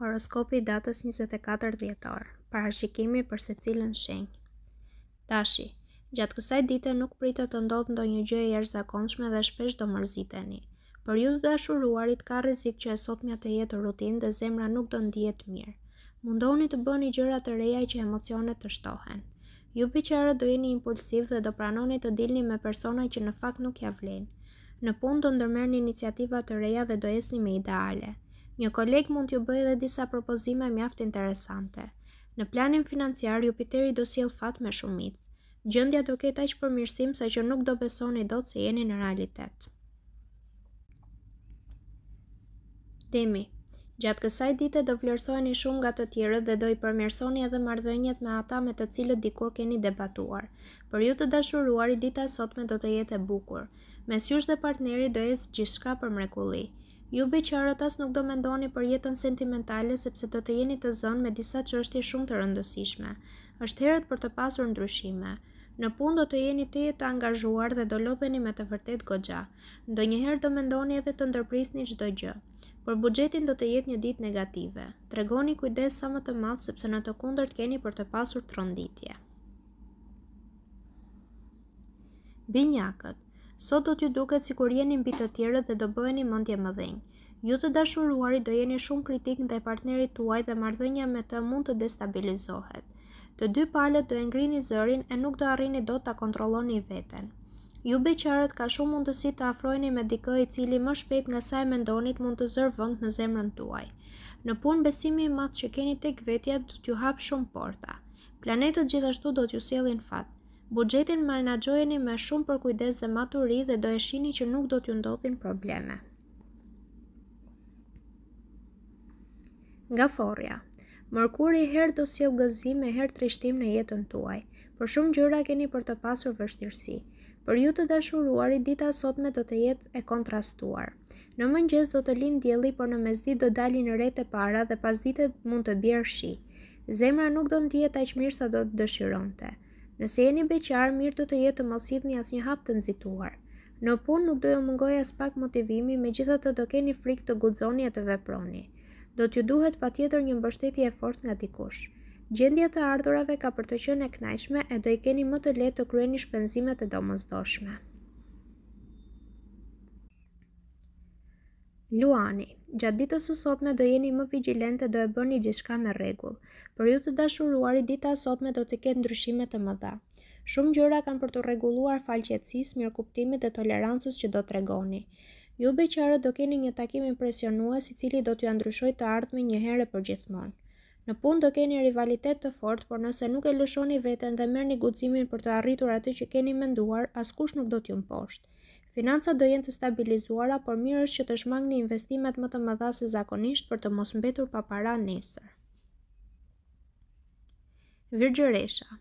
Horoskopi i datës 24 dhjetor. Parashikimi për secilën shenjë. Dashi, gjatë kësaj dite nuk pritet të ndodhë ndonjë gjë e jashtëzakonshme dhe shpesh do mërziteni. Për ju të dashuruarit ka rrezik që e sotmja të jetë rutinë dhe zemra nuk do ndihet mirë. Mundoni të bëni gjëra të reja që emocionet të shtohen. Ju biçerët do jeni impulsiv dhe do pranoni të dilni me persona që në fakt nuk ja vlen. Në punë do ndërmerrni iniciativa të reja dhe do esni me ideale një koleg mund t'ju bëjë edhe disa propozime mjaft interesante. Në planin financiar, Jupiteri do sjell fat me shumicë. Gjendja do ketë aq përmirësim sa që nuk do besoni dot se jeni në realitet. Demi Gjatë kësaj dite do vlerësojeni shumë nga të tjerët dhe do i përmirësoni edhe marrëdhëniet me ata me të cilët dikur keni debatuar. Për ju të i dita e sotme do të jetë e bukur. Mes jush dhe partneri do jetë gjithçka për mrekulli. Ju që arëtas nuk do mendoni për jetën sentimentale sepse do të jeni të zonë me disa çështje shumë të rëndësishme. Është herët për të pasur ndryshime. Në punë do të jeni të jetë angazhuar dhe do lodheni me të vërtet goxha. njëherë do mendoni edhe të ndërprisni çdo gjë. Por buxhetin do të jetë një ditë negative. Tregoni kujdes sa më të madh sepse në të kundërt keni për të pasur tronditje. Binjakët Sot do t'ju duket si kur jeni mbi të tjere dhe do bëheni mëndje më dhenjë. Ju të dashuruari do jeni shumë kritik në dhe partnerit tuaj dhe mardhënja me të mund të destabilizohet. Të dy palët do e ngrini zërin e nuk do arrini do të kontroloni veten. Ju beqarët ka shumë mundësi të afrojni me dikë i cili më shpejt nga sa e mendonit mund të zërë vënd në zemrën tuaj. Në pun besimi i madh që keni tek vetja do t'ju hap shumë porta. Planetët gjithashtu do t'ju sjellin fat. Bugjetin manajojeni me shumë për kujdes dhe maturi dhe do e shini që nuk do t'ju ndodhin probleme. Nga forja Mërkuri herë do s'jel gëzim e herë trishtim në jetën tuaj, për shumë gjyra keni për të pasur vështirësi. Për ju të dashuruari, dita sot me do të jetë e kontrastuar. Në mëngjes do të linë djeli, por në mezdi do dalin në rejtë e para dhe pas ditët mund të bjerë shi. Zemra nuk do në tjetë mirë sa do të dëshironte. të. Nëse jeni beqar, mirë të të jetë të mos një as një hap të nëzituar. Në punë nuk do ju mungoj as pak motivimi, me gjitha të do keni frikë të gudzoni e të veproni. Do t'ju duhet pa tjetër një mbështetje e fort nga dikush. Gjendje të ardhurave ka për të qënë e knajshme e do i keni më të letë të kryeni shpenzimet e domës doshme. Luani, gjatë ditës së sotme do jeni më vigjilente do e bëni gjithçka me rregull. Për ju të dashuruari, dita e sotme do të ketë ndryshime të mëdha. Shumë gjëra kanë për të rregulluar falqetësisë, mirëkuptimin dhe tolerancës që do t'regoni. Ju beqarët do keni një takim impresionues i cili do t'ju ndryshojë të ardhme një herë për gjithmonë. Në pun do keni rivalitet të fort, por nëse nuk e lëshoni veten dhe merrni guximin për të arritur atë që keni menduar, askush nuk do t'ju mposht. Financat do jenë të stabilizuara, por mirë është që të shmangni investimet më të mëdha se zakonisht për të mos mbetur pa para nesër. Virgjëresha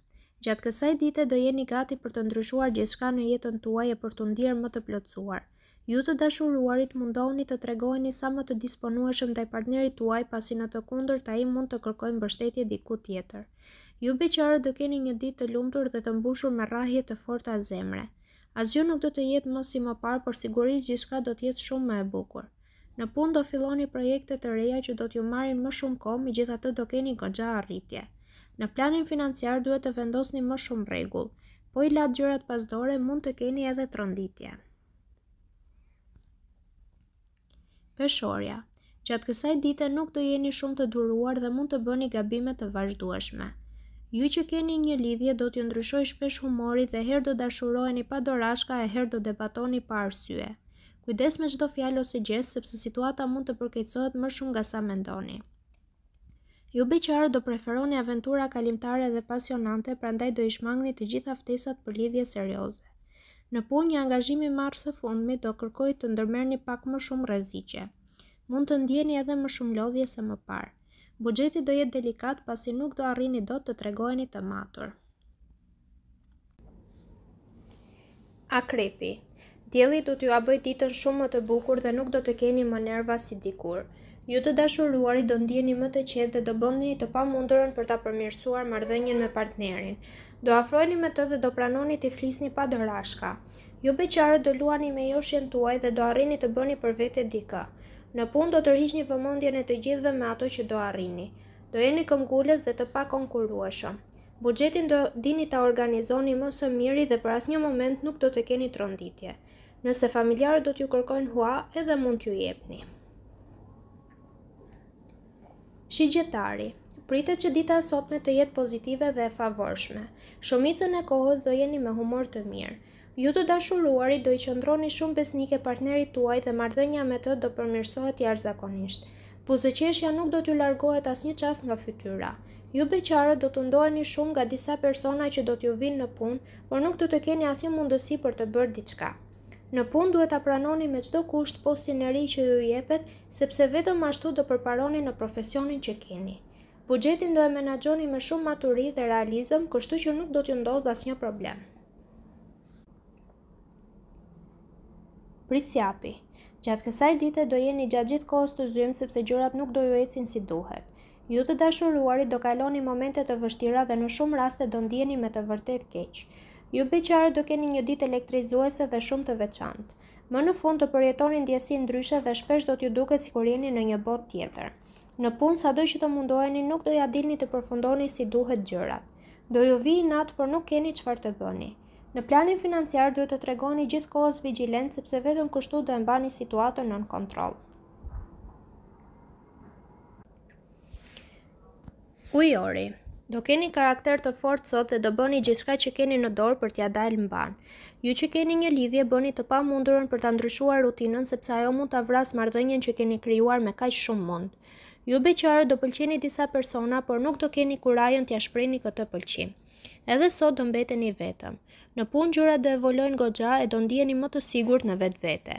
Gjatë kësaj dite do jeni gati për të ndryshuar gjithka në jetën tuaj e për të ndirë më të plotësuar. Ju të dashuruarit mundohuni të tregojni sa më të disponueshëm ndaj partnerit tuaj pasi në të kundërt ai mund të kërkojë mbështetje diku tjetër. Ju beqarë do keni një ditë të lumtur dhe të mbushur me rrahje të forta zemre. Asgjë nuk do të jetë më si më parë, por sigurisht gjithçka do të jetë shumë më e bukur. Në punë do filloni projekte të reja që do t'ju marrin më shumë kohë, megjithatë do keni goxha arritje. Në planin financiar duhet të vendosni më shumë rregull, po i lat gjërat pas dore mund të keni edhe tronditje. Peshorja, gjatë kësaj dite nuk do jeni shumë të duruar dhe mund të bëni gabime të vazhdueshme. Ju që keni një lidhje do t'ju ndryshoj shpesh humori dhe her do dashuroheni pa dorashka e her do debatoni pa arsye. Kujdes me qdo fjallë ose gjesë sepse situata mund të përkejtsohet më shumë nga sa mendoni. Ju beqarë do preferoni aventura kalimtare dhe pasionante, prandaj do ishmangni të gjitha ftesat për lidhje serioze. Në punë një angazhimi marrë së fundmi do kërkoj të ndërmerni pak më shumë rezicje. Mund të ndjeni edhe më shumë lodhje se më parë. Bugjeti do jetë delikat pasi nuk do arrini do të tregojni të matur. Akrepi Djeli do t'ju aboj ditën shumë më të bukur dhe nuk do të keni më nerva si dikur. Ju të dashuruari do ndjeni më të qetë dhe do bëndini të pa mundurën për ta përmirësuar mardhenjen me partnerin. Do afrojni me të dhe do pranoni të flisni pa dërashka. Ju beqarët do luani me jo shentuaj dhe do arrini të bëni për vete dika. Në pun do të rrish një vëmondje në të gjithve me ato që do arrini. Do jeni këmgullës dhe të pa konkurueshëm. Bugjetin do dini të organizoni më së miri dhe për as një moment nuk do të keni tronditje. Nëse familjarë do t'ju kërkojnë hua edhe mund t'ju jepni. Shigjetari Pritet që dita sotme të jetë pozitive dhe e favorshme. Shumicën e kohës do jeni me humor të mirë. Ju të dashuruari do i qëndroni shumë besnike partnerit tuaj dhe mardhenja me të do përmirsohet jarë zakonisht. Puzëqeshja nuk do t'ju largohet as një qas nga fytyra. Ju beqarët do të ndoheni shumë nga disa persona që do t'ju vinë në punë, por nuk do të keni asnjë mundësi për të bërë diçka. Në punë duhet apranoni me qdo kusht postin e ri që ju jepet, sepse vetëm ashtu do përparoni në profesionin që keni. Bugjetin do e menagjoni me shumë maturi dhe realizëm, kështu që nuk do t'ju ndodhë as një si api, Gjatë kësaj dite do jeni gjatë gjithë kohës të zymë sepse gjërat nuk do ju ecin si duhet. Ju të dashuruari do kaloni momente të vështira dhe në shumë raste do ndjeni me të vërtet keqë. Ju beqarë do keni një ditë elektrizuese dhe shumë të veçantë. Më në fund të përjetoni ndjesi ndryshe dhe shpesh do t'ju duket si kur jeni në një bot tjetër. Në punë, sa do që të mundoheni, nuk do ja dilni të përfundoni si duhet gjërat. Do ju vi i natë, por nuk keni qëfar të bëni. Në planin financiar duhet të tregoni gjithkohës vigjilent sepse vetëm kështu do e mbani situatën nën kontroll. Ujori Do keni karakter të fort sot dhe do bëni gjithka që keni në dorë për t'ja dalë mban. Ju që keni një lidhje, bëni të pa mundurën për t'a ndryshuar rutinën, sepse ajo mund t'a vras mardhënjen që keni kryuar me kaj shumë mund. Ju beqarë do pëlqeni disa persona, por nuk do keni kurajën t'ja shprejni këtë pëlqimë edhe sot do mbeteni vetëm. Në punë gjyra do evolojnë goxha e do ndiheni më të sigurt në vetvete.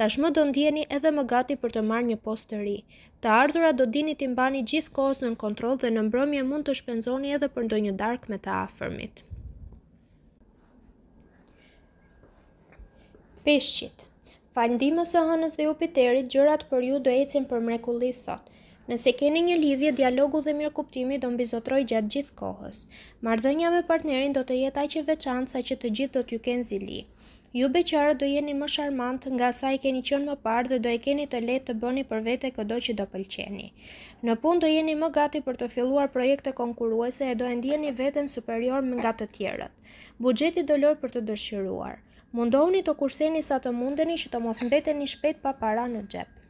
Tashmë do ndiheni edhe më gati për të marrë një postë të ri. Të ardhura do dini të mbani gjithë kohës në kontroll dhe në mbrëmje mund të shpenzoni edhe për ndonjë darkë me të afërmit. Peshqit. Falëndimës e hënës dhe Jupiterit, gjërat për ju do ecin për mrekulli sot. Nëse keni një lidhje, dialogu dhe mirë kuptimi do mbizotroj gjatë gjithë kohës. Mardhënja me partnerin do të jetë aqe veçanë sa që të gjithë do t'ju kenë zili. Ju beqarë do jeni më sharmant nga sa i keni qënë më parë dhe do e keni të letë të bëni për vete këdo që do pëlqeni. Në pun do jeni më gati për të filluar projekte konkuruese e do e ndjeni veten superior më nga të tjerët. Bugjeti do lërë për të dëshiruar. Mundohuni të kurseni sa të mundeni që të mos mbeteni shpet pa para në gjepë.